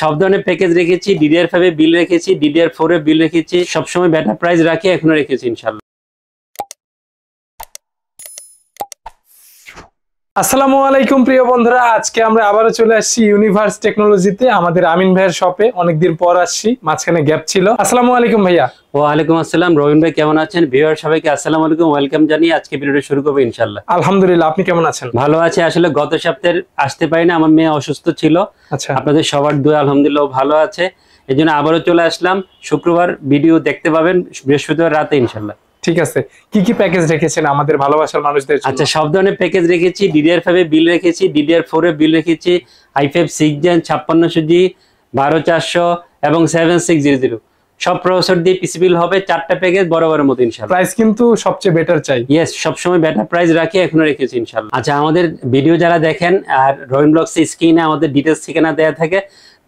সব ধরনের প্যাকেজ রেখেছি ডিডিআর ফাইভে বিল রেখেছি ডিডিআর ফোরে বিল রেখেছি সবসময় ব্যাটার প্রাইস রাখি এখনো রেখেছি ইনশাল্লাহ আসসালামু আলাইকুম প্রিয় বন্ধুরা আজকে আমরা আবারও চলে আসছি ইউনিভার্স টেকনোলজিতে আমাদের আমিন ভাইয়ের শপে অনেকদিন পর আসছি মাঝখানে গ্যাপ ছিল আসসালামু আলাইকুম ভাইয়া ওয়ালাইকুম আসসালাম রবিন ভাই কেমন আছেন ভিউয়ার সবাইকে আসসালামু আলাইকুম ওয়েলকাম জানিয়ে আজকে ভিডিওটা শুরু করবো ইনশাল্লাহ আলহামদুলিল্লাহ আপনি কেমন আছেন ভালো আছে আসলে গত সপ্তাহে আসতে পারি না আমার মেয়ে অসুস্থ ছিল আচ্ছা আপনাদের সবার দুই আলহামদুলিল্লাহ ভালো আছে এই জন্য আবারও চলে আসলাম শুক্রবার ভিডিও দেখতে পাবেন বৃহস্পতিবার রাতে ইনশাল্লাহ ঠিক আছে কি কি প্যাকেজ রেখেছেন আমাদের ভালোবাসার মানুষদের আচ্ছা সব ধরনের প্যাকেজ রেখেছি ডিডিআর ফাইভে বিল রেখেছি ডিডিআর ফোর বিল রেখেছি আই ফাইভ সিক্স জেন ছাপ্পান্ন সুজি বারো চারশো এবং সেভেন সিক্স জিরো জিরো সব প্রসেসর দিয়ে পিসি বিল হবে চারটা প্যাকেজ বড় বড় মতো ইনশাল্লাহ প্রাইস কিন্তু সবচেয়ে বেটার চাই ইয়েস সবসময় বেটার প্রাইস রাখি এখনো রেখেছি ইনশাল্লাহ আচ্ছা আমাদের ভিডিও যারা দেখেন আর রহিম ব্লক্স স্ক্রিনে আমাদের ডিটেলস ঠিকানা দেওয়া থাকে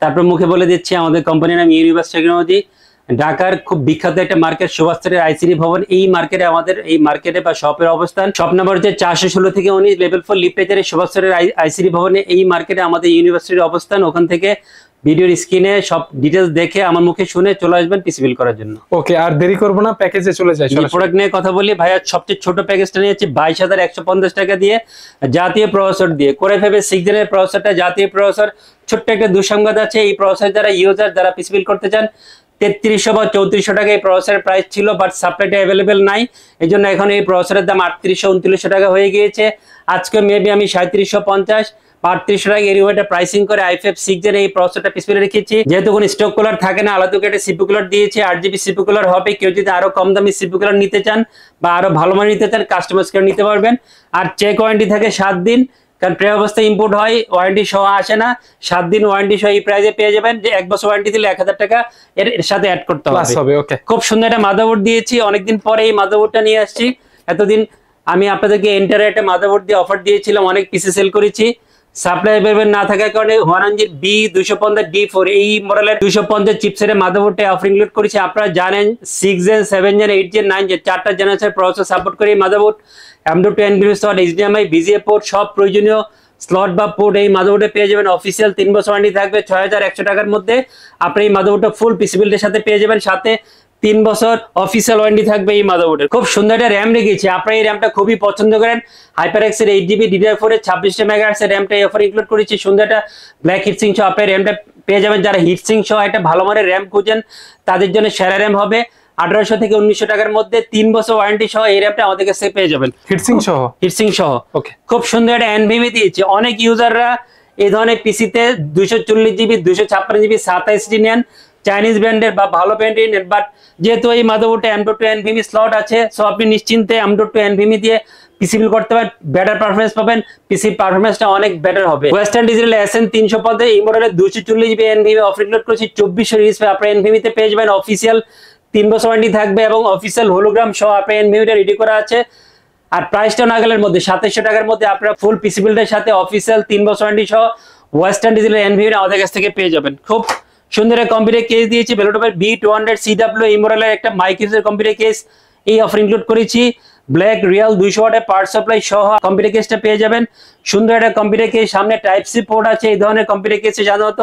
তারপর মুখে বলে দিচ্ছি আমাদের কোম্পানির নাম ইউনিভার্স টেকনোলজি ঢাকার খুব বিখ্যাত একটা মার্কেট সুভাষের আইসিডি ভবন এই মার্কেটে আমাদের এই মার্কেটে বা শপের অবস্থান শপ নাম্বার হচ্ছে চারশো ষোলো থেকে উনিশ লেভেল ফোর লিপ্রেচারের সুভাষের আইসিডি ভবনে এই মার্কেটে আমাদের ইউনিভার্সিটির অবস্থান ওখান থেকে ভিডিওর স্ক্রিনে সব ডিটেলস দেখে আমার মুখে শুনে চলে আসবেন পিসি বিল করার জন্য ওকে আর দেরি করবো না প্যাকেজে চলে যাই প্রোডাক্ট নিয়ে কথা বলি ভাইয়া সবচেয়ে ছোট প্যাকেজটা নিয়েছি বাইশ হাজার একশো পঞ্চাশ টাকা দিয়ে জাতীয় প্রসেসর দিয়ে করে ফেবে সিক্স জেনের প্রসেসরটা জাতীয় প্রসর ছোট্ট একটা দুঃসংবাদ আছে এই প্রসর যারা ইউজার যারা পিসি বিল করতে চান তেত্রিশশো বা চৌত্রিশশো টাকা এই প্রসেসরের প্রাইস ছিল বাট সাপ্লাইটা অ্যাভেলেবেল নাই এই জন্য এখন এই প্রসেসের দাম আটত্রিশশো উনত্রিশশো টাকা হয়ে গিয়েছে আজকে মেবি আমি সাঁত্রিশশো পঞ্চাশ আটত্রিশশো টাকা এর ওয়েটা প্রাইসিং করে আইফেফ ফাইভ সিক্স এর এই প্রসেসরটা পিছনে রেখেছি যেহেতু কোনো স্টক কুলার থাকে না আলাদা করে একটা সিপি কুলার দিয়েছে আট জিবি সিপি কুলার হবে কেউ যদি আরও কম দামি সিপি কুলার নিতে চান বা আরো ভালো মানে নিতে চান কাস্টমার্স করে নিতে পারবেন আর চেক ওয়ারেন্টি থাকে সাত দিন কারণ প্রে অবস্থায় ইম্পোর্ট হয় ওয়ারেন্টি সহ আসে না সাত দিন ওয়ারেন্টি সহ এই প্রাইজে পেয়ে যাবেন যে এক বছর ওয়ারেন্টি দিলে এক হাজার টাকা এর সাথে অ্যাড করতে হবে খুব সুন্দর একটা মাদাবোর্ড দিয়েছি অনেকদিন পরে এই মাদাবোর্ডটা নিয়ে আসছি এতদিন আমি আপনাদেরকে এন্টারে একটা মাদাবোর্ড দিয়ে অফার দিয়েছিলাম অনেক পিসে সেল করেছি সাপ্লাই অ্যাভেলেবল না থাকার কারণে ওয়ারানজির বি দুশো পঞ্চাশ ডি ফোর এই মডেলের দুশো পঞ্চাশ চিপসেটের মাদারবোর্ডটি অফার ইনক্লুড করেছে আপনারা জানেন six gen seven gen eight gen nine gen চারটা জেনারেশনের প্রসেসর সাপোর্ট করে এই মাদারবোর্ড এমডো টেন বিভিন্ন স্লট এইচডিএমআই বিজিএ পোর্ট সব প্রয়োজনীয় স্লট বা পোর্ট এই মাদারবোর্ডে পেয়ে যাবেন অফিসিয়াল তিন বছর ওয়ারেন্টি থাকবে ছয় হাজার একশো টাকার মধ্যে আপনি এই মাদারবোর্ডটা ফুল পিসিবিলিটির সাথে পেয়ে যাবেন সাথে তিন বছর অফিসিয়াল ওয়ারেন্টি থাকবে এই মাদারবোর্ডের খুব সুন্দর একটা র্যাম রেখেছি আপনারা এই র্যামটা খুবই পছন্দ করেন হাইপার এক্সের এইট জিবি ডিডিআর ফোরের ছাব্বিশটা মেগাহার্সের র্যামটা এই অফার ইনক্লুড করেছি সুন্দর একটা ব্ল্যাক হিটসিং সহ আপনার র্যামটা পেয়ে যাবেন যারা হিটসিং সহ একটা ভালো মানের র্যাম খুঁজেন তাদের জন্য সেরা র্যাম হবে আঠারোশো থেকে উনিশশো টাকার মধ্যে তিন বছর ওয়ারেন্টি সহ এই র্যামটা আমাদের কাছে পেয়ে যাবেন হিটসিং সহ হিটসিং সহ ওকে খুব সুন্দর একটা এনভিবি দিয়েছে অনেক ইউজাররা এই ধরনের পিসিতে দুশো চল্লিশ জিবি দুশো ছাপ্পান্ন জিবি জি নেন চাইনিজ ব্র্যান্ডের বা ভালো ব্র্যান্ডের নেন বাট যেহেতু এই মাদারবোর্ডে M two NVMe slot আছে সো আপনি নিশ্চিন্তে এম টু এন ভিমি দিয়ে পিসি বিল করতে পারেন বেটার পারফরমেন্স পাবেন পিসি পারফরমেন্সটা অনেক বেটার হবে ওয়েস্টার্ন ডিজিটাল এস এন তিনশো পদে এই মডেলে দুশো চল্লিশ জিবি এন ভিমি অফ করেছি চব্বিশশো রিলিজ আপনার এন ভিমিতে e পেয়ে যাবেন অফিসিয়াল তিন বছর ওয়ারেন্টি থাকবে এবং অফিসিয়াল হোলোগ্রাম সহ আপনার এন ভিমিটা রেডি করা আছে আর প্রাইসটা নাগালের মধ্যে সাতাইশশো টাকার মধ্যে আপনারা ফুল পিসি বিলটার সাথে অফিসিয়াল তিন বছর ওয়ারেন্টি সহ ওয়েস্টার্ন ডিজিটাল এনভিউটা আমাদের কাছ থেকে পেয়ে যাবেন খুব সুন্দরের কম্পিউটার কেস দিয়েছি ভেলোটপের বি টু হান্ড্রেড সিডাব্লিউ ইমোরালের একটা মাইক্রোসের কম্পিউটার কেস এই অফার ইনক্লুড করেছি ব্ল্যাক রিয়াল দুইশো ওয়াটের পাওয়ার সাপ্লাই সহ কম্পিউটার কেসটা পেয়ে যাবেন সুন্দর একটা কম্পিউটার কেস সামনে টাইপ সি পোর্ট আছে এই ধরনের কম্পিউটার কেসে সাধারণত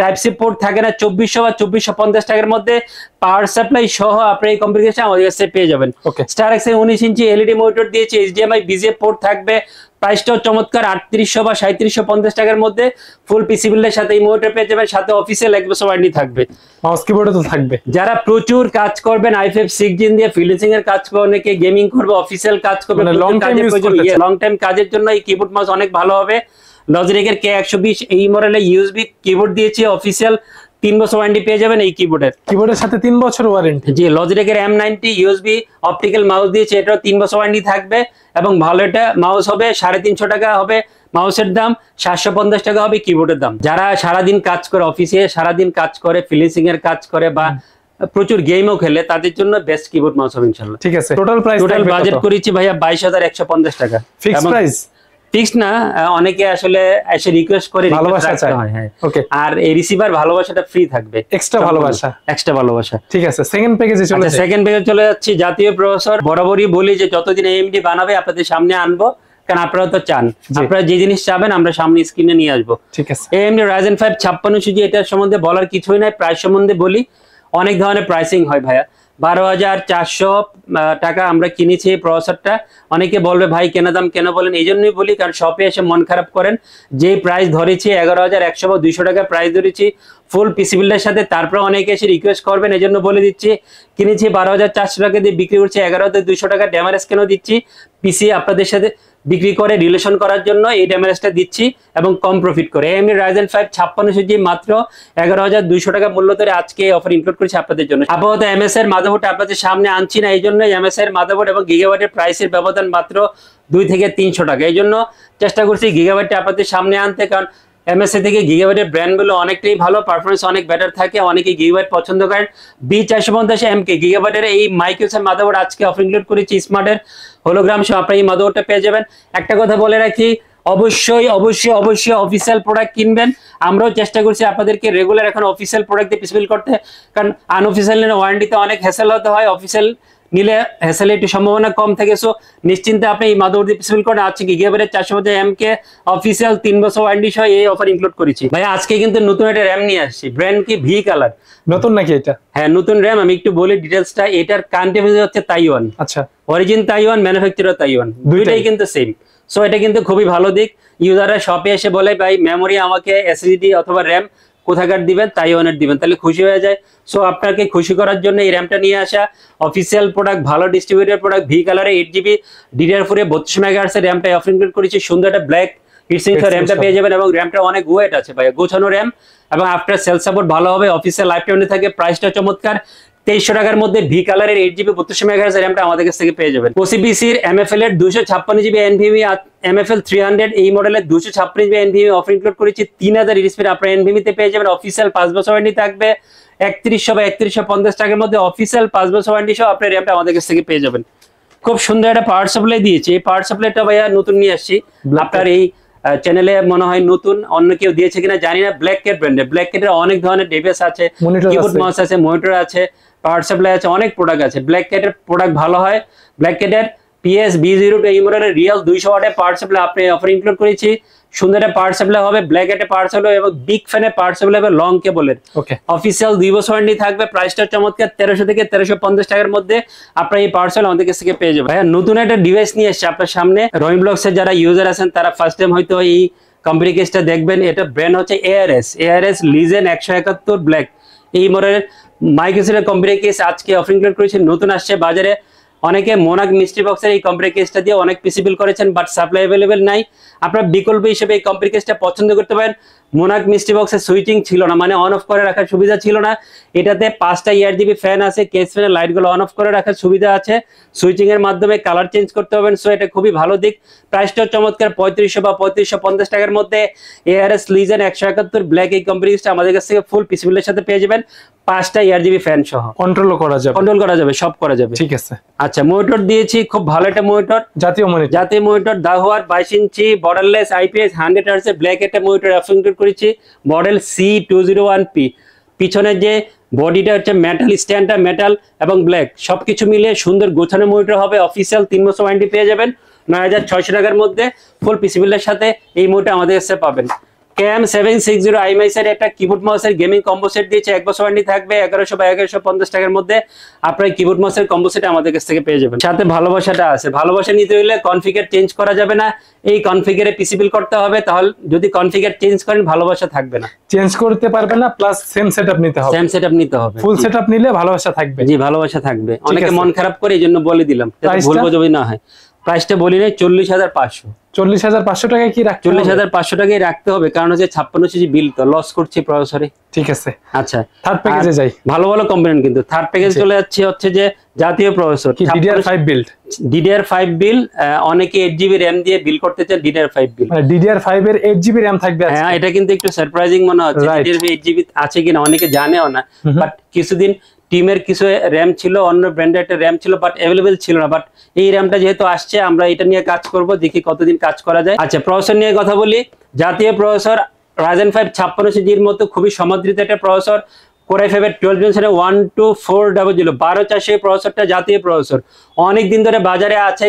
টাইপ সি পোর্ট থাকে না চব্বিশশো বা চব্বিশশো পঞ্চাশ টাকার মধ্যে পাওয়ার সাপ্লাই সহ আপনি এই কম্পিউটার কেসটা আমাদের কাছে পেয়ে যাবেন ওকে স্টার এক্সে উনিশ ইঞ্চি এলইডি মনিটর দিয়েছে এইচডিএমআই বিজে পোর্ট থাকবে প্রাইসটাও চমৎকার আটত্রিশশো বা সাঁত্রিশশো পঞ্চাশ টাকার মধ্যে ফুল পিসি বিলের সাথে এই মোটর পেয়ে যাবেন সাথে অফিসে এক বছর ওয়ারেন্টি থাকবে তো থাকবে যারা প্রচুর কাজ করবেন আইফএফ সিক্স জিন দিয়ে ফিলিসিং এর কাজ করবে অনেকে গেমিং করবে অফিসিয়াল কাজ করবে লং মানে টাইম কাজের জন্য এই কিবোর্ড মাউস অনেক ভালো হবে লজরিকের কে একশো বিশ এই মডেলে ইউএসবি কিবোর্ড দিয়েছে অফিসিয়াল তিন বছর ওয়ারেন্টি পেয়ে যাবেন এই কিবোর্ডের কিবোর্ডের সাথে তিন বছর ওয়ারেন্টি জি লজিটেকের M ninety USB optical mouse দিয়েছে এটাও তিন বছর ওয়ারেন্টি থাকবে এবং ভালো এটা মাউস হবে সাড়ে তিনশো টাকা হবে মাউসের দাম সাতশো পঞ্চাশ টাকা হবে কিবোর্ডের দাম যারা সারাদিন কাজ করে অফিসে সারাদিন কাজ করে ফিলিসিং এর কাজ করে বা প্রচুর গেমও খেলে তাদের জন্য বেস্ট কিবোর্ড মাউস হবে ইনশাল্লাহ ঠিক আছে টোটাল প্রাইস টোটাল বাজেট করেছি ভাইয়া বাইশ হাজার একশো পঞ্চাশ টাকা ফিক্স প্রাইস না অনেকে আসলে এসে রিকোয়েস্ট করে ভালোবাসা চায় ওকে হ্যাঁ। আর এই রিসিভার ভালোবাসাটা ফ্রি থাকবে এক্সট্রা ভালোবাসা এক্সট্রা ভালোবাসা ঠিক আছে সেকেন্ড প্যাকেজে চলে যাচ্ছে সেকেন্ড প্যাকেজে চলে যাচ্ছে জাতীয় প্রসেসর বরাবরই বলি যে যতদিন এএমডি বানাবে আপনাদের সামনে আনবো কারণ আপনারা তো চান আপনারা যে জিনিস চাবেন আমরা সামনে স্ক্রিনে নিয়ে আসবো ঠিক আছে এএমডি রাইজেন ফাইভ ছাপ্পান্ন সুজি এটার সম্বন্ধে বলার কিছুই নাই প্রাইস সম্বন্ধে বলি অনেক ধরনের প্রাইসিং হয় ভাইয়া বারো হাজার চারশো টাকা আমরা কিনেছি এই প্রসেসরটা অনেকে বলবে ভাই কেনা দাম কেন বলেন এই জন্যই বলি কারণ শপে এসে মন খারাপ করেন যেই প্রাইস ধরেছি এগারো হাজার একশো বা দুইশো টাকা প্রাইস ধরেছি ফুল পিসিবিলের সাথে তারপরে অনেকে এসে রিকোয়েস্ট করবেন এই জন্য বলে দিচ্ছি কিনেছি বারো হাজার চারশো টাকা দিয়ে বিক্রি করছি এগারো হাজার দুশো টাকা ড্যামারেজ কেন দিচ্ছি পিসি আপনাদের সাথে বিক্রি করে রিলেশন করার জন্য এই ড্যামেজটা দিচ্ছি এবং কম প্রফিট করে এমনি রাইজেন ফাইভ ছাপ্পান্ন সুজি মাত্র এগারো হাজার দুইশো টাকা মূল্য ধরে আজকে অফার ইনক্লুড করেছি আপনাদের জন্য আপাতত এম এস এর মাদাবোর্ড আপনাদের সামনে আনছি না এই জন্য এম এস এর মাদাবোর্ড এবং গিগাবাটের প্রাইসের ব্যবধান মাত্র দুই থেকে তিনশো টাকা এই জন্য চেষ্টা করছি গিগাওয়াটটা আপনাদের সামনে আনতে কারণ এমএসএ থেকে গিগাবাইটের ব্র্যান্ডগুলো অনেকটাই ভালো পারফরমেন্স অনেক বেটার থাকে অনেকে গিগাবাইট পছন্দ করেন বি চারশো পঞ্চাশ কে গিগাবাইটের এই মাইক্রোসের মাদাবোর্ড আজকে অফ ইনক্লুড করেছি স্মার্টের হোলোগ্রাম সহ আপনার এই মাদাবোর্ডটা পেয়ে যাবেন একটা কথা বলে রাখি অবশ্যই অবশ্যই অবশ্যই অফিসিয়াল প্রোডাক্ট কিনবেন আমরাও চেষ্টা করছি আপনাদেরকে রেগুলার এখন অফিসিয়াল প্রোডাক্ট দিয়ে পিসফিল করতে কারণ আনঅফিসিয়াল ওয়ারেন্টিতে অনেক হেসেল হতে হয় অফিসিয়াল নিলে হ্যাসেলে একটু সম্ভাবনা কম থাকে সো নিশ্চিন্তে আপনি এই মাধবদীপ সিভিল কোড আছে কি গিয়ে চারশো পঞ্চাশ এম কে অফিসিয়াল তিন বছর ওয়ারেন্টি সহ এই অফার ইনক্লুড করেছি ভাই আজকে কিন্তু নতুন একটা র্যাম নিয়ে আসছি ব্র্যান্ড কি ভি কালার নতুন নাকি এটা হ্যাঁ নতুন র্যাম আমি একটু বলি ডিটেলসটা এটার কান্ট্রি হচ্ছে তাইওয়ান আচ্ছা অরিজিন তাইওয়ান ম্যানুফ্যাকচারার তাইওয়ান দুইটাই কিন্তু সেম সো এটা কিন্তু খুবই ভালো দিক ইউজাররা শপে এসে বলে ভাই মেমোরি আমাকে এসএসডি অথবা র্যাম কোথাকার দিবেন তাইওয়ানের দিবেন তাহলে খুশি হয়ে যায় সো আপনাকে খুশি করার জন্য এই র্যামটা নিয়ে আসা অফিসিয়াল প্রোডাক্ট ভালো ডিস্ট্রিবিউটার প্রোডাক্ট ভি কালারে এইট জিবি ডিডিআর ফোরে বত্রিশ মেগাহার্সের র্যামটা অফ ইনক্লুড করেছি সুন্দর একটা ব্ল্যাক হিটসিংটা র্যামটা পেয়ে যাবেন এবং র্যামটা অনেক ওয়েট আছে ভাই গোছানো র্যাম এবং আফটার সেল সাপোর্ট ভালো হবে অফিসে লাইফ টাইমে থাকে প্রাইসটা চমৎকার তেইশশো টাকার মধ্যে ভি কালারের এইট জিবি বত্রিশশো মেগাহার্জ র্যামটা আমাদের কাছ থেকে পেয়ে যাবেন ওসিবিসির এল এর দুশো ছাপ্পান্ন GB M F L three hundred এই মডেলের দুশো ছাপ্পান্ন জিবি এনভিএমি অফার ইনক্লুড করেছি তিন হাজার ইরিসপিড আপনার এনভিএমিতে পেয়ে যাবেন অফিসিয়াল পাঁচ বছর ওয়ারেন্টি থাকবে একত্রিশশো বা একত্রিশশো পঞ্চাশ টাকার মধ্যে অফিসিয়াল পাঁচ বছর ওয়ারেন্টি সহ আপনার র্যামটা আমাদের কাছ থেকে পেয়ে যাবেন খুব সুন্দর একটা পাওয়ার সাপ্লাই দিয়েছে এই পাওয়ার সাপ্লাইটা ভাইয়া নতুন নিয়ে আসছি আপনার এই চ্যানেলে মনে হয় নতুন অন্য কেউ দিয়েছে কিনা জানি না ব্ল্যাক কেট ব্র্যান্ডের ব্ল্যাক কেটের অনেক ধরনের ডেভিয়াস আছে কিবোর্ড মাউস আছে মনিটর আছে পাওয়ার সাপ্লাই আছে অনেক প্রোডাক্ট আছে ব্ল্যাক ক্যাটের প্রোডাক্ট ভালো হয় ব্ল্যাক ক্যাটের পিএস বি জিরো টু মডেলের রিয়েল দুইশো ওয়াটের পাওয়ার সাপ্লাই আপনি অফার ইনক্লুড করেছি সুন্দর একটা পাওয়ার সাপ্লাই হবে ব্ল্যাক একটা পাওয়ার সাপ্লাই এবং বিগ ফ্যানের পাওয়ার সাপ্লাই হবে লং কেবলের অফিসিয়াল দুই বছর ওয়ারেন্টি থাকবে প্রাইসটা চমৎকার তেরোশো থেকে তেরোশো পঞ্চাশ টাকার মধ্যে আপনার এই পাওয়ার সাপ্লাই আমাদের কাছ থেকে পেয়ে যাবে হ্যাঁ নতুন একটা ডিভাইস নিয়ে এসছে আপনার সামনে রহিম ব্লগসের যারা ইউজার আছেন তারা ফার্স্ট টাইম হয়তো এই কোম্পানি কেসটা দেখবেন এটা ব্র্যান্ড হচ্ছে এআরএস এআরএস লিজেন একশো একাত্তর ব্ল্যাক এই মডেলের মাইক্রোসফটের কম্পিউটার কেস আজকে অফিং করেছে নতুন আসছে বাজারে অনেকে মোনাক মিস্ট্রি বক্সের এই কম্পিউটার কেসটা দিয়ে অনেক পিসি করেছেন বাট সাপ্লাই অ্যাভেলেবেল নাই আপনার বিকল্প হিসেবে এই কম্পিউটার কেসটা পছন্দ করতে পারেন মোনাক মিস্ট্রি বক্সের সুইচিং ছিল না মানে অন অফ করে রাখার সুবিধা ছিল না এটাতে পাঁচটা ইয়ার জিবি ফ্যান আছে কেস ফ্যানের লাইটগুলো অন অফ করে রাখার সুবিধা আছে সুইচিং এর মাধ্যমে কালার চেঞ্জ করতে পারবেন সো এটা খুবই ভালো দিক প্রাইসটাও চমৎকার পঁয়ত্রিশশো বা পঁয়ত্রিশশো পঞ্চাশ টাকার মধ্যে এআরএস লিজেন একশো একাত্তর ব্ল্যাক এই কম্পিউটার আমাদের কাছ থেকে ফুল পিসিবিলের সাথে পেয়ে যাবেন পাঁচটা ইয়ার জিবি ফ্যান সহ কন্ট্রোল করা যাবে কন্ট্রোল করা যাবে সব করা যাবে ঠিক আছে আচ্ছা মনিটর দিয়েছি খুব ভালো একটা মনিটর জাতীয় মনিটর জাতীয় মনিটর দাহোয়ার বাইশ ইঞ্চি বর্ডারলেস আইপিএস হান্ড্রেড হার্সের ব্ল্যাক একটা মনিটর অ্যাফিংটেড করেছি model C two zero one P পিছনের যে বডিটা হচ্ছে মেটাল স্ট্যান্ডটা মেটাল এবং ব্ল্যাক সব কিছু মিলে সুন্দর গোছানো মুড়িটা হবে অফিসিয়াল তিন বছর ওয়ারেন্টি পেয়ে যাবেন নয় হাজার ছয়শো টাকার মধ্যে ফুল পিসিবিলের সাথে এই মুড়িটা আমাদের কাছে পাবেন কেএম সেভেন সিক্স জিরো আইএমআইসের একটা কিবোর্ড মাউসের গেমিং কম্বো সেট দিয়েছে এক বছর ওয়ারেন্টি থাকবে এগারোশো বা এগারোশো পঞ্চাশ টাকার মধ্যে আপনার কিবোর্ড মাউসের কম্বো সেট আমাদের কাছ থেকে পেয়ে যাবেন সাথে ভালোবাসাটা আছে ভালোবাসা নিতে হলে কনফিগার চেঞ্জ করা যাবে না এই কনফিগারে পিসিবিল করতে হবে তাহলে যদি কনফিগার চেঞ্জ করেন ভালোবাসা থাকবে না চেঞ্জ করতে পারবে না প্লাস সেম সেট আপ নিতে হবে সেম সেট আপ নিতে হবে ফুল সেট আপ নিলে ভালোবাসা থাকবে জি ভালোবাসা থাকবে অনেকে মন খারাপ করে এই জন্য বলে দিলাম ভুল বোঝাবি না হয় প্রাইসটা বলি নাই চল্লিশ হাজার পাঁচশো চল্লিশ হাজার পাঁচশো টাকায় কি রাখ চল্লিশ হাজার পাঁচশো টাকায় রাখতে হবে কারণ হচ্ছে ছাপ্পান্ন সিজি বিল তো লস প্রসেসরে ঠিক আছে আচ্ছা থার্ড প্যাকেজে যাই ভালো ভালো কম্পোনেন্ট কিন্তু থার্ড প্যাকেজ চলে যাচ্ছে হচ্ছে যে জাতীয় processor DDR five build DDR five build অনেকে এইট জিবি র্যাম দিয়ে বিল করতে চায় DDR five build DDR five এর এইট জিবি র্যাম থাকবে হ্যাঁ এটা কিন্তু একটু সারপ্রাইজিং মনে হচ্ছে ডিডিআর এইট জিবি আছে কিনা অনেকে জানেও না বাট কিছুদিন টিমের কিছু র্যাম ছিল অন্য ব্র্যান্ডের একটা র্যাম ছিল বাট অ্যাভেলেবেল ছিল না বাট এই র্যামটা যেহেতু আসছে আমরা এটা নিয়ে কাজ করব দেখি কতদিন কাজ করা যায় আচ্ছা প্রসেসর নিয়ে কথা বলি জাতীয় প্রসেসর রাজেন ফাইভ ছাপ্পান্ন সিজির মতো খুবই সমাদৃত একটা প্রসেসর কোরাই ফাইভের টুয়েলভ জেনারেশনে one two four double zero বারো চারশো প্রসেসরটা জাতীয় প্রসেসর অনেক দিন ধরে বাজারে আছে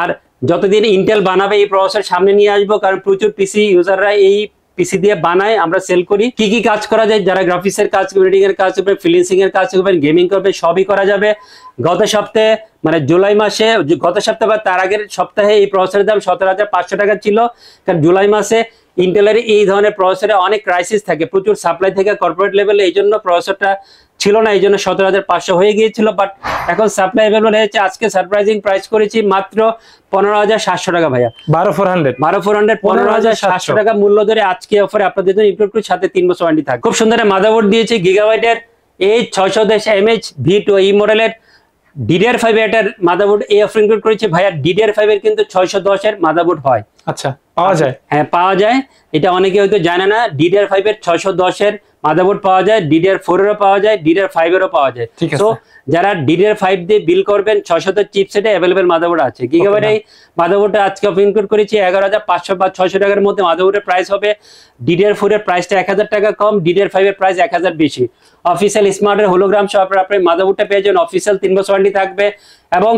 আর যতদিন ইন্টেল বানাবে এই প্রসেসর সামনে নিয়ে আসবো কারণ প্রচুর পিসি ইউজাররা এই পিসি দিয়ে বানাই আমরা সেল করি কি কি কাজ করা যায় যারা গ্রাফিক্সের কাজ এডিটিং এর কাজ করবেন ফিলিংসিং এর কাজ করবেন গেমিং করবেন সবই করা যাবে গত সপ্তাহে মানে জুলাই মাসে গত সপ্তাহে বা তার আগের সপ্তাহে এই প্রসেসের দাম সতেরো হাজার পাঁচশো টাকা ছিল কারণ জুলাই মাসে ইন্টেলের এই ধরনের প্রসেসরে অনেক ক্রাইসিস থাকে প্রচুর সাপ্লাই থেকে কর্পোরেট লেভেলে এই জন্য প্রসেসরটা ছিল না এই জন্য সতেরো হাজার পাঁচশো হয়ে গিয়েছিল বাট এখন সাপ্লাই অ্যাভেলেবল হয়েছে আজকে সারপ্রাইজিং প্রাইস করেছি মাত্র পনেরো হাজার সাতশো টাকা ভাইয়া বারো ফোর হান্ড্রেড বারো ফোর হান্ড্রেড পনেরো হাজার সাতশো টাকা মূল্য ধরে আজকে অফারে আপনাদের জন্য ইনক্লুড করে সাথে তিন বছর ওয়ান্টি থাকে খুব সুন্দর মাদাবোর্ড দিয়েছে গিগাবাইটের এই ছয়শো দেশ M H V two E মডেলের ডিডিআর ফাইভ এটার মাদাবোর্ড এই অফার ইনক্লুড করেছে ভাইয়া ডিডিআর ফাইভ এর কিন্তু ছয়শো দশের মাদাবোর্ড হয় আচ্ছা পাওয়া যায় হ্যাঁ পাওয়া যায় এটা অনেকে হয়তো জানে না ডিডিআর ফাইভ এর ছয়শো দশের মাদারবোর্ড পাওয়া যায় ডিডিআর ফোর এরও পাওয়া যায় ডিডিআর ফাইভ এরও পাওয়া যায় তো যারা ডিডিআর ফাইভ দিয়ে বিল করবেন ছশোতে সেটে অ্যাভেলেবেল মাদারবোর্ড আছে গিগাবাইট এই মাদারবোর্ডটা আজকে ইনক্লুড করেছি এগারো হাজার পাঁচশো বা ছশো টাকার মধ্যে মাদারবোর্ডের প্রাইস হবে ডিডিআর ফোর এর প্রাইসটা এক হাজার টাকা কম ডিডিআর ফাইভ এর প্রাইস এক হাজার বেশি অফিসিয়াল স্মার্টের হোলোগ্রাম সহ আপনি মাদারবোর্ডটা পেয়ে যাবেন অফিসিয়াল তিন বছর থাকবে এবং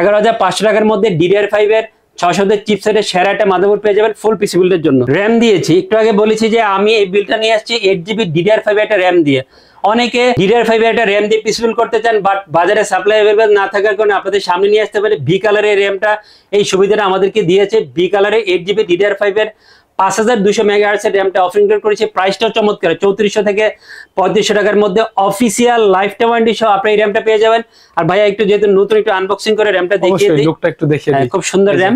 এগারো হাজার পাঁচশো টাকার মধ্যে ডিডিআর ফাইভ এর ছশোদের চিপসেটের একটা মাদারবোর্ড পেয়ে যাবেন ফুল পিসিবিলিটির জন্য র্যাম দিয়েছি একটু আগে বলেছি যে আমি এই বিলটা নিয়ে আসছি এইট জিবি ডিডিআর ফাইভ একটা র্যাম দিয়ে অনেকে ডিডিআর ফাইভ একটা র্যাম দিয়ে পিসিবিল করতে চান বাট বাজারে সাপ্লাই অ্যাভেলেবেল না থাকার কারণে আপনাদের সামনে নিয়ে আসতে পারে বি কালারের র্যামটা এই সুবিধাটা আমাদেরকে দিয়েছে বি কালারের এইট জিবি ডিডিআর ফাইভের পাঁচ হাজার দুশো মেগাহার্সের র্যামটা অফার ইনক্লুড করেছি প্রাইসটাও চমৎকার চৌত্রিশশো থেকে পঁয়ত্রিশশো টাকার মধ্যে অফিসিয়াল লাইফ টাইম সহ আপনি এই র্যামটা পেয়ে যাবেন আর ভাইয়া একটু যেহেতু নতুন একটু আনবক্সিং করে র্যামটা দেখিয়ে দিই লুকটা একটু দেখিয়ে হ্যাঁ, দিই খুব সুন্দর র্যাম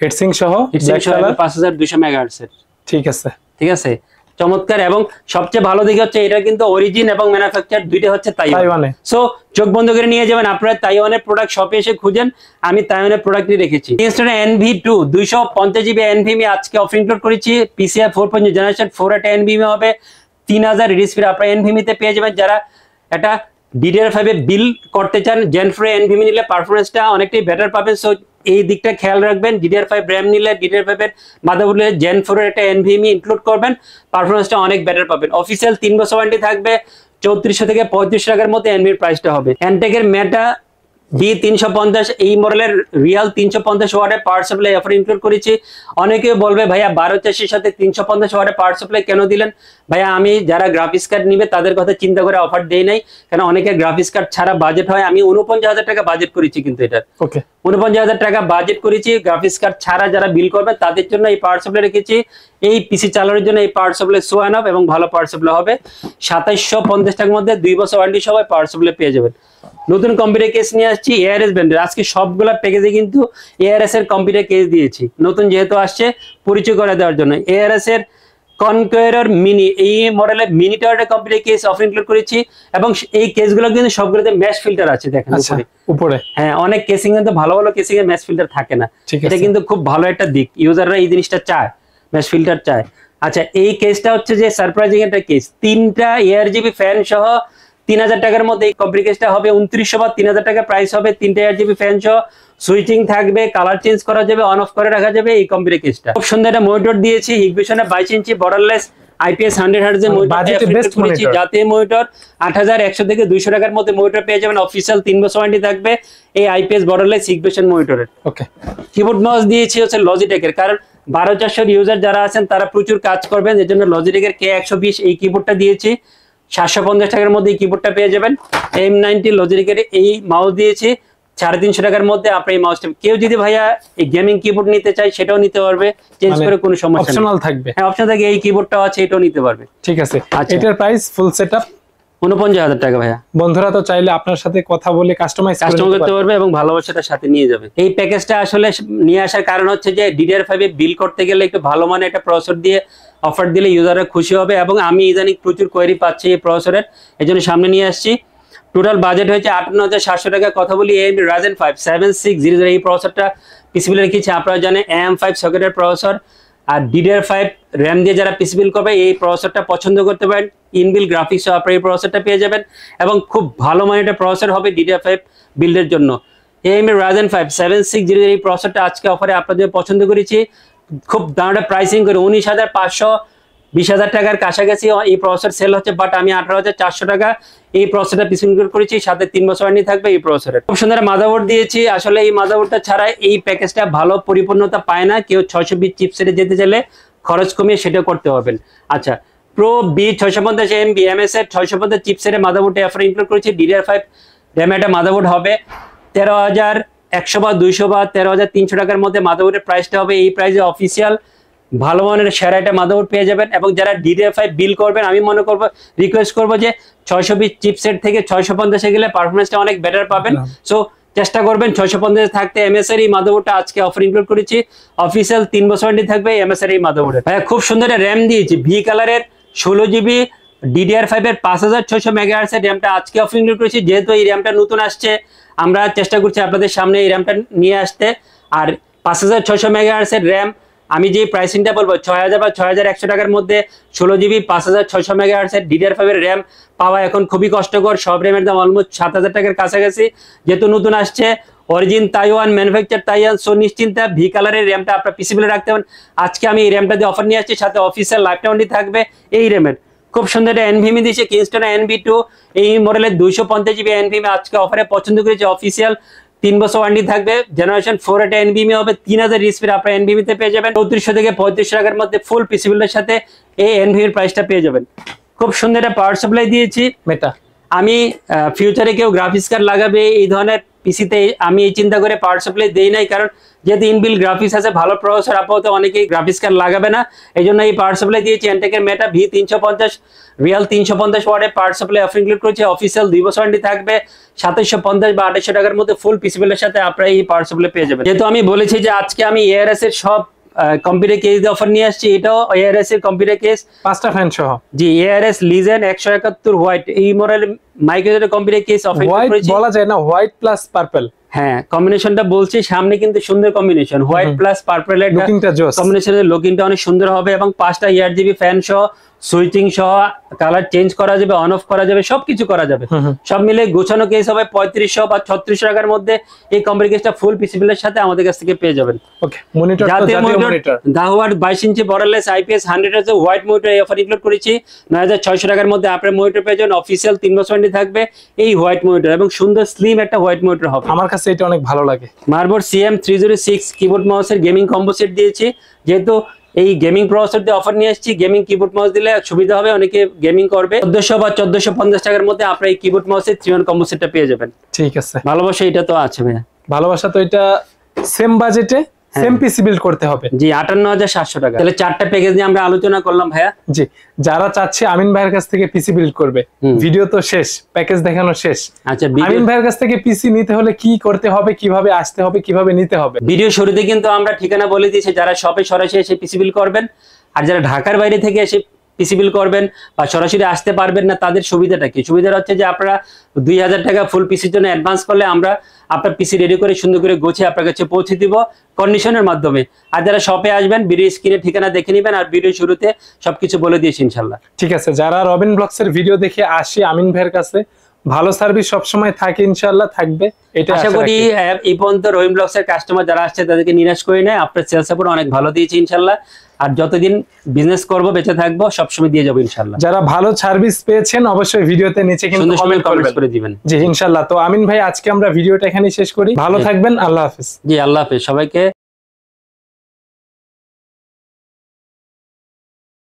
হেডসিং সহ হেডসিং সহ 5200 মেগাহার্সের ঠিক আছে ঠিক আছে চমৎকার এবং সবচেয়ে ভালো দিকে হচ্ছে এটা কিন্তু অরিজিন এবং ম্যানুফ্যাকচার দুইটা হচ্ছে তাইওয়ানে সো চোখ বন্ধ করে নিয়ে যাবেন আপনারা তাইওয়ানের প্রোডাক্ট শপে এসে খুঁজেন আমি তাইওয়ানের প্রোডাক্ট নিয়ে রেখেছি এনভি টু দুইশো পঞ্চাশ জিবি এনভিমি e আজকে অফ ইনক্লুড করেছি PCIe four point generation four একটা এনভিমি হবে তিন হাজার ডিসপ্লে আপনারা এনভিমিতে e পেয়ে যাবেন যারা এটা ডিডিআর ফাইভে বিল করতে চান জেন ফ্রে এনভিমি নিলে পারফরমেন্সটা অনেকটাই বেটার পাবেন সো এই দিকটা খেয়াল রাখবেন ডিডিআর ফাইভ র্যাম নিলে ডিডিআর ফাইভের মাদারবোর্ডে জেন ফোরের একটা এনভিএমই ইনক্লুড করবেন পারফরমেন্সটা অনেক বেটার পাবেন অফিসিয়াল তিন বছর ওয়ারেন্টি থাকবে চৌত্রিশশো থেকে পঁয়ত্রিশশো টাকার মধ্যে এনভির প্রাইসটা হবে এনটেকের মেটা ডি তিনশো পঞ্চাশ এই মডেলের রিয়াল তিনশো পঞ্চাশ ওয়ার্ডে পাওয়ার সাপ্লাই অফার ইনক্লুড করেছি অনেকে বলবে ভাইয়া বারো চাষির সাথে তিনশো পঞ্চাশ ওয়ার্ডে পাওয়ার সাপ্লাই কেন দিলেন ভাইয়া আমি যারা গ্রাফিক্স কার্ড নিবে তাদের কথা চিন্তা করে অফার দেই নাই কেন অনেকে গ্রাফিক্স কার্ড ছাড়া বাজেট হয় আমি উনপঞ্চাশ হাজার টাকা বাজেট করেছি কিন্তু এটা ওকে উনপঞ্চাশ হাজার টাকা বাজেট করেছি গ্রাফিক্স কার্ড ছাড়া যারা বিল করবে তাদের জন্য এই পাওয়ার সাপ্লাই রেখেছি এই পিসি চালানোর জন্য এই পাওয়ার সাপ্লাই সোয়ান আপ এবং ভালো পাওয়ার সাপ্লাই হবে সাতাইশশো পঞ্চাশ টাকার মধ্যে দুই বছর ওয়ারেন্টি সবাই পাওয়ার সাপ্লাই পেয়ে যাবেন নতুন কম্পিউটার কেস নিয়ে আসছি এআরএস ব্র্যান্ডের আজকে সবগুলা প্যাকেজে কিন্তু এআরএস এর কম্পিউটার কেস দিয়েছি নতুন যেহেতু আসছে পরিচয় করে দেওয়ার জন্য এআরএস এর কনকোয়ার মিনি এই মডেলের মিনি টাওয়ারের কম্পিউটার কেস অফ ইনক্লুড করেছি এবং এই কেসগুলো কিন্তু সবগুলোতে ম্যাশ ফিল্টার আছে দেখেন আচ্ছা, উপরে উপরে হ্যাঁ অনেক কেসিং কিন্তু ভালো ভালো কেসিং এ ম্যাশ ফিল্টার থাকে না এটা কিন্তু খুব ভালো একটা দিক ইউজাররা এই জিনিসটা চায় ম্যাশ ফিল্টার চায় আচ্ছা এই কেসটা হচ্ছে যে সারপ্রাইজিং একটা কেস তিনটা এআরজিবি ফ্যান সহ তিন হাজার টাকার মধ্যে এই কমপ্লিকেশটা হবে উনত্রিশশো বা তিন হাজার টাকা প্রাইস হবে তিনটা এআরজিবি ফ্যান সহ সুইচিং থাকবে কালার চেঞ্জ করা যাবে অন অফ করে রাখা যাবে এই কেসটা খুব সুন্দর একটা মনিটর দিয়েছি হিগবিশনে বাইশ ইঞ্চি বর্ডারলেস আইপিএস হান্ড্রেড হার্ডের মনিটর মনিটর আট হাজার একশো থেকে দুইশো টাকার মধ্যে মনিটর পেয়ে যাবেন অফিসিয়াল তিন বছর ওয়ারেন্টি থাকবে এই আইপিএস বর্ডারলেস হিগবেশন মনিটরের ওকে কিবোর্ড মাউস দিয়েছি হচ্ছে লজিটেকের কারণ বারো চারশোর ইউজার যারা আছেন তারা প্রচুর কাজ করবেন এর জন্য লজিটেকের কে একশো এই কিবোর্ডটা দিয়েছি সাতশো পঞ্চাশ টাকার মধ্যে এই কিবোর্ডটা পেয়ে যাবেন এম নাইনটি লজিটেকের এই মাউস দিয়েছি সাড়ে তিনশো টাকার মধ্যে আপনি এই মাউসটা কেউ যদি ভাইয়া এই গেমিং কিবোর্ড নিতে চাই সেটাও নিতে পারবে চেঞ্জ মানে করে কোনো সমস্যা থাকবে হ্যাঁ অপশন থাকে এই কিবোর্ডটাও আছে এটাও নিতে পারবে ঠিক আছে আচ্ছা এটার প্রাইস ফুল সেট আপ উনপঞ্চাশ হাজার টাকা ভাইয়া বন্ধুরা তো চাইলে আপনার সাথে কথা বলে কাস্টমাইজ কাস্টমার করতে পারবে এবং ভালোবাসাটার সাথে নিয়ে যাবে এই প্যাকেজটা আসলে নিয়ে আসার কারণ হচ্ছে যে ডিডিআর ফাইভে বিল করতে গেলে একটু ভালো মানে একটা প্রসেসর দিয়ে অফার দিলে ইউজাররা খুশি হবে এবং আমি ইদানিং প্রচুর কোয়েরি পাচ্ছি এই প্রসেসরের এই জন্য সামনে নিয়ে আসছি টোটাল বাজেট হয়েছে আটান্ন হাজার সাতশো টাকা কথা বলি M Ryzen five seven six zero zero এই প্রসেসরটা পিসিবিলে রেখেছি আপনারা জানেন এম ফাইভ সকেটের প্রসেসর আর ডিডিআর ফাইভ র্যাম দিয়ে যারা পিসিবিল করবে এই প্রসেসরটা পছন্দ করতে পারেন ইনবিল গ্রাফিক্স আপনার এই প্রসেসরটা পেয়ে যাবেন এবং খুব ভালো মানের প্রসেসর হবে ডিডিআর ফাইভ বিল্ডের জন্য M A Ryzen five seven six zero এই প্রসেসরটা আজকে অফারে আপনাদের পছন্দ করেছি খুব দামটা প্রাইসিং করে উনিশ হাজার পাঁচশো বিশ হাজার টাকার কাছাকাছি এই প্রসেসর সেল হচ্ছে বাট আমি আঠারো হাজার চারশো টাকা এই প্রসেসটা পিছন করেছি সাথে তিন বছর আনি থাকবে এই প্রসেসরের খুব সুন্দর মাদাবোর্ড দিয়েছি আসলে এই মাদাবোর্ডটা ছাড়া এই প্যাকেজটা ভালো পরিপূর্ণতা পায় না কেউ ছয়শো বিশ চিপসেটে যেতে চাইলে খরচ কমিয়ে সেটা করতে পারবেন আচ্ছা প্রো বি ছয়শো পঞ্চাশ এম বি এম এস এর ছয়শো পঞ্চাশ চিপসেটের মাদাবোর্ডে অফার ইনক্লুড করেছি ডিডিআর ফাইভ র্যাম একটা মাদাবোর্ড হবে তেরো হাজার একশো বা দুইশো বা তেরো হাজার তিনশো টাকার মধ্যে মাদাবোর্ডের প্রাইসটা হবে এই প্রাইসে অফিসিয়াল ভালো মানের সেরা একটা মাদাবোর্ড পেয়ে যাবেন এবং যারা ডিডিআর ফাইভ বিল করবেন আমি মনে করব রিকোয়েস্ট করব যে ছয়শো বিশ চিপসেট থেকে ছয়শো পঞ্চাশে গেলে পারফরমেন্সটা অনেক বেটার পাবেন সো হ্যাঁ। চেষ্টা করবেন ছয়শো পঞ্চাশে থাকতে এম এস এর এই মাদাবোর্ডটা আজকে অফার ইনক্লুড করেছি অফিসিয়াল তিন বছর থাকবে এম এস এর এই মাদাবোর্ডে খুব সুন্দর র্যাম দিয়েছি ভি কালারের ষোলো জিবি ডিডিআর ফাইভের পাঁচ হাজার ছয়শো মেগাহার্সের র্যামটা আজকে অফ ইনক্লুড করেছি যেহেতু এই র্যামটা নতুন আসছে আমরা চেষ্টা করছি আপনাদের সামনে এই র্যামটা নিয়ে আসতে আর পাঁচ হাজার ছয়শো মেগাহার্সের র্যাম আমি যে প্রাইসিংটা বলবো ছয় হাজার বা ছয় হাজার একশো টাকার মধ্যে ষোলো জিবি পাঁচ হাজার ছয়শো মেগাহার্সের ডিডিআর ফাইভের র্যাম পাওয়া এখন খুবই কষ্টকর সব র্যামের দাম অলমোস্ট সাত হাজার টাকার কাছাকাছি যেহেতু নতুন আসছে origin Taiwan manufacture Taiwan so নিশ্চিন্তে ভি কালারের র্যামটা আপনার পিসি রাখতে পারেন আজকে আমি এই র্যামটা দিয়ে অফার নিয়ে আসছি সাথে অফিসের লাইফ টাউনটি থাকবে এই র্যামের খুব সুন্দর একটা এনভিমি দিয়েছে কিংস্টন এনভি টু এই মডেলের দুইশো পঞ্চাশ জিবি এনভিমি আজকে অফারে পছন্দ করেছে অফিসিয়াল তিন বছর ওয়ারেন্টি থাকবে জেনারেশন ফোর এটা এনবিমি হবে তিন হাজার রিসপির আপনার এনবিমিতে পেয়ে যাবেন চৌত্রিশশো থেকে পঁয়ত্রিশশো টাকার মধ্যে ফুল পিসিবিলের সাথে এই এনভিমির প্রাইসটা পেয়ে যাবেন খুব সুন্দর একটা পাওয়ার সাপ্লাই দিয়েছি মেটা আমি ফিউচারে কেউ গ্রাফিক্স কার্ড লাগাবে এই ধরনের পিসিতে আমি এই চিন্তা করে পাওয়ার সাপ্লাই দেই নাই কারণ যেহেতু ইনবিল গ্রাফিক্স আছে ভালো প্রসেসর আপাতত অনেকেই গ্রাফিক্স কার্ড লাগাবে না এই জন্য এই পাওয়ার সাপ্লাই দিয়েছি এনটেকের মেটা ভি তিনশো পঞ্চাশ রিয়াল তিনশো পঞ্চাশ ওয়ার্ডে পাওয়ার সাপ্লাই অফ ইনক্লুড করেছে অফিসিয়াল দুই বছর থাকবে সাতাশশো পঞ্চাশ বা আঠাশশো টাকার মধ্যে ফুল পিসিবিলের সাথে আপনারা এই পাওয়ার সাপ্লাই পেয়ে যাবেন যেহেতু আমি বলেছি যে আজকে আমি এআরএস এর সব কম্পিউটার কেস দিয়ে অফার নিয়ে আসছি এটাও এআরএস এর কম্পিউটার কেস পাঁচটা ফ্যান সহ জি এআরএস লিজেন 171 হোয়াইট এই মডেল মাইক্রোজেটের কম্পিউটার কেস অফার বলা যায় না হোয়াইট প্লাস পার্পল হ্যাঁ কম্বিনেশনটা বলছি সামনে কিন্তু সুন্দর কম্বিনেশন হোয়াইট প্লাস পার্পল এর লুকিংটা জোস কম্বিনেশনের লুকিংটা অনেক সুন্দর হবে এবং পাঁচটা ইয়ার জিবি ফ্যান সহ সুইচিং সহ কালার চেঞ্জ করা যাবে অন অফ করা যাবে সবকিছু করা যাবে সব মিলে গোছানো কেস হবে পঁয়ত্রিশশো বা ছত্রিশশো টাকার মধ্যে এই কম্পিউটার কেসটা ফুল পিসিবিলের সাথে আমাদের কাছ থেকে পেয়ে যাবেন জাতীয় মনিটর দাহওয়ার বাইশ ইঞ্চি বর্ডারলেস আইপিএস হান্ড্রেড আছে হোয়াইট মনিটর এই অফার ইনক্লুড করেছি নয় হাজার ছয়শো টাকার মধ্যে আপনার মনিটর পেয়ে যাবেন অফিসিয়াল তিন বছর থাকবে এই হোয়াইট মনিটর এবং সুন্দর স্লিম একটা হোয়াইট মনিটর হবে আমার কাছে আছে এটা অনেক ভালো লাগে C CM three zero six keyboard মাউসের গেমিং কম্বো সেট দিয়েছি যেহেতু এই গেমিং প্রসেসর দিয়ে অফার নিয়ে আসছি গেমিং কিবোর্ড মাউস দিলে সুবিধা হবে অনেকে গেমিং করবে চোদ্দশো বা চোদ্দশো পঞ্চাশ টাকার মধ্যে আপনার এই কিবোর্ড মাউসের থ্রি ওয়ান কম্বো সেটটা পেয়ে যাবেন ঠিক আছে ভালোবাসা এটা তো আছে ভাইয়া ভালোবাসা তো এটা সেম বাজেটে সেম পিসি বিল্ড করতে হবে জি 58700 টাকা তাহলে চারটা প্যাকেজ নিয়ে আমরা আলোচনা করলাম ভাইয়া জি যারা চাচ্ছে আমিন ভাইয়ের কাছ থেকে পিসি বিল্ড করবে ভিডিও তো শেষ প্যাকেজ দেখানো শেষ আচ্ছা আমিন ভাইয়ের কাছ থেকে পিসি নিতে হলে কি করতে হবে কিভাবে আসতে হবে কিভাবে নিতে হবে ভিডিও শুরুতে কিন্তু আমরা ঠিকানা বলে দিয়েছি যারা শপে সরাসরি এসে পিসি বিল করবেন আর যারা ঢাকার বাইরে থেকে এসে পিসিবিল করবেন বা সরাসরি আসতে পারবেন না তাদের সুবিধাটা কি সুবিধাটা হচ্ছে যে আপনারা দুই হাজার টাকা ফুল পিসির জন্য অ্যাডভান্স করলে আমরা আপনার পিসি রেডি করে সুন্দর করে গোছে আপনার কাছে পৌঁছে দিব কন্ডিশনের মাধ্যমে আর যারা শপে আসবেন ভিডিও স্ক্রিনে ঠিকানা দেখে নেবেন আর ভিডিও শুরুতে সবকিছু বলে দিয়েছি ইনশাল্লাহ ঠিক আছে যারা রবিন এর ভিডিও দেখে আসি আমিন ভাইয়ের কাছে ভালো সার্ভিস সবসময় থাকে ইনশাল্লাহ থাকবে এটা আশা করি এই পর্যন্ত রহিম ব্লগস এর কাস্টমার যারা আসছে তাদেরকে নিরাশ করে নেয় আপনার সেলস অনেক ভালো দিয়েছে ইনশাল্লাহ আর যতদিন বিজনেস করব বেঁচে থাকবো সবসময় দিয়ে যাবো ইনশাল্লাহ যারা ভালো সার্ভিস পেয়েছেন অবশ্যই ভিডিওতে নিচে কিন্তু কমেন্ট করে দিবেন জি ইনশাল্লাহ তো আমিন ভাই আজকে আমরা ভিডিওটা এখানে শেষ করি ভালো হ্যাঁ। থাকবেন আল্লাহ হাফেজ জি আল্লাহ হাফেজ সবাইকে